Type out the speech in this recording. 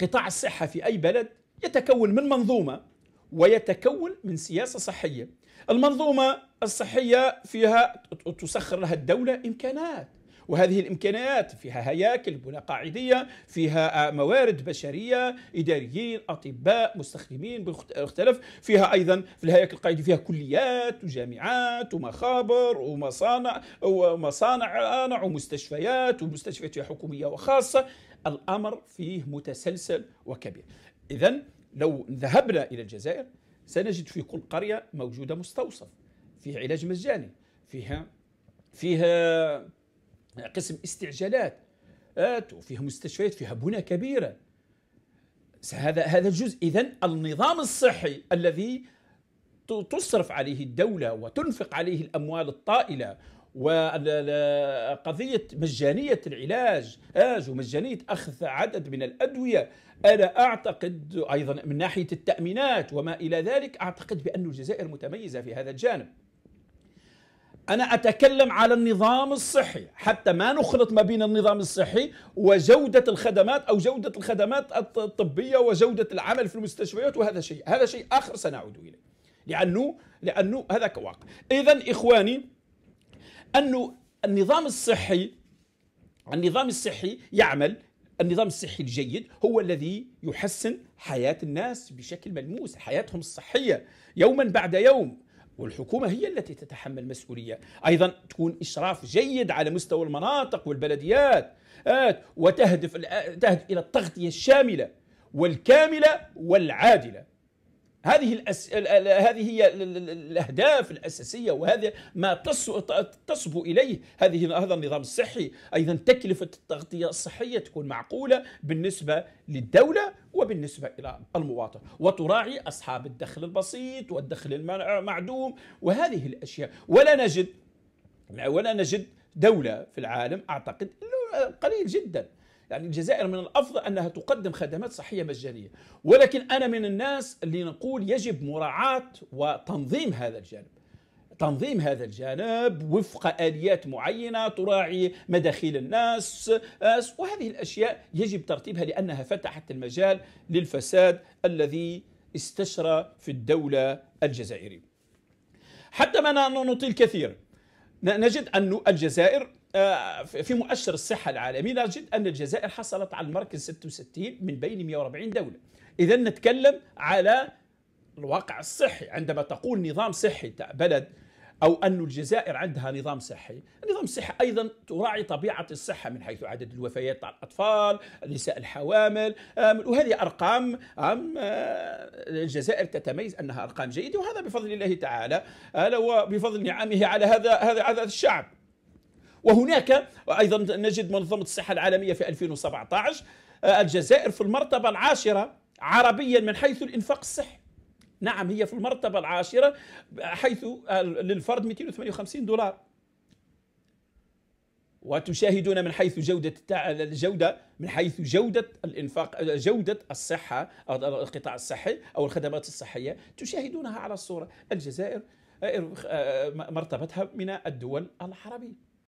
قطاع الصحة في أي بلد يتكون من منظومة ويتكون من سياسة صحية المنظومة الصحية فيها تسخر لها الدولة إمكانات وهذه الامكانيات فيها هياكل بنى قاعديه فيها آه، موارد بشريه اداريين اطباء مستخدمين مختلف فيها ايضا في الهياكل القاعديه فيها كليات وجامعات ومخابر ومصانع ومصانع ومستشفيات ومستشفيات حكوميه وخاصه الامر فيه متسلسل وكبير اذا لو ذهبنا الى الجزائر سنجد في كل قريه موجوده مستوصف فيه علاج مجاني فيها فيها قسم استعجالات وفيها مستشفيات فيها بنى كبيره هذا هذا الجزء اذا النظام الصحي الذي تصرف عليه الدوله وتنفق عليه الاموال الطائله وقضية مجانية العلاج آج ومجانية أخذ عدد من الأدوية أنا أعتقد أيضا من ناحية التأمينات وما إلى ذلك أعتقد بأن الجزائر متميزة في هذا الجانب أنا أتكلم على النظام الصحي حتى ما نخلط ما بين النظام الصحي وجودة الخدمات أو جودة الخدمات الطبية وجودة العمل في المستشفيات وهذا شيء هذا شيء آخر سنعود إليه لأنه لأنه هذا كواقع إذا إخواني أنه النظام الصحي النظام الصحي يعمل النظام الصحي الجيد هو الذي يحسن حياة الناس بشكل ملموس حياتهم الصحية يوما بعد يوم والحكومة هي التي تتحمل مسؤولية أيضا تكون إشراف جيد على مستوى المناطق والبلديات آه، وتهدف آه، تهدف إلى التغطية الشاملة والكاملة والعادلة هذه الأس... هذه هي الاهداف الاساسيه وهذا ما تصبو اليه هذه هذا النظام الصحي ايضا تكلفه التغطيه الصحيه تكون معقوله بالنسبه للدوله وبالنسبه الى المواطن وتراعي اصحاب الدخل البسيط والدخل المعدوم وهذه الاشياء ولا نجد ولا نجد دوله في العالم اعتقد قليل جدا يعني الجزائر من الافضل انها تقدم خدمات صحيه مجانيه ولكن انا من الناس اللي نقول يجب مراعاه وتنظيم هذا الجانب تنظيم هذا الجانب وفق اليات معينه تراعي مداخيل الناس وهذه الاشياء يجب ترتيبها لانها فتحت المجال للفساد الذي استشرى في الدوله الجزائريه. حتى ما نطيل كثير نجد ان الجزائر آه، في مؤشر الصحة العالمي نجد أن الجزائر حصلت على المركز 66 من بين 140 دولة إذا نتكلم على الواقع الصحي عندما تقول نظام صحي بلد أو أن الجزائر عندها نظام صحي النظام الصحي أيضا تراعي طبيعة الصحة من حيث عدد الوفيات على الأطفال نساء الحوامل وهذه أرقام آه، الجزائر تتميز أنها أرقام جيدة وهذا بفضل الله تعالى آه، وبفضل نعمه على هذا هذا الشعب وهناك أيضا نجد منظمة الصحة العالمية في 2017 آه، الجزائر في المرتبة العاشرة عربيا من حيث الإنفاق الصحي نعم هي في المرتبة العاشرة حيث آه، للفرد 258 دولار وتشاهدون من حيث جودة الجودة من حيث جودة الإنفاق آه، جودة الصحة أو القطاع الصحي أو الخدمات الصحية تشاهدونها على الصورة الجزائر مرتبتها من الدول العربية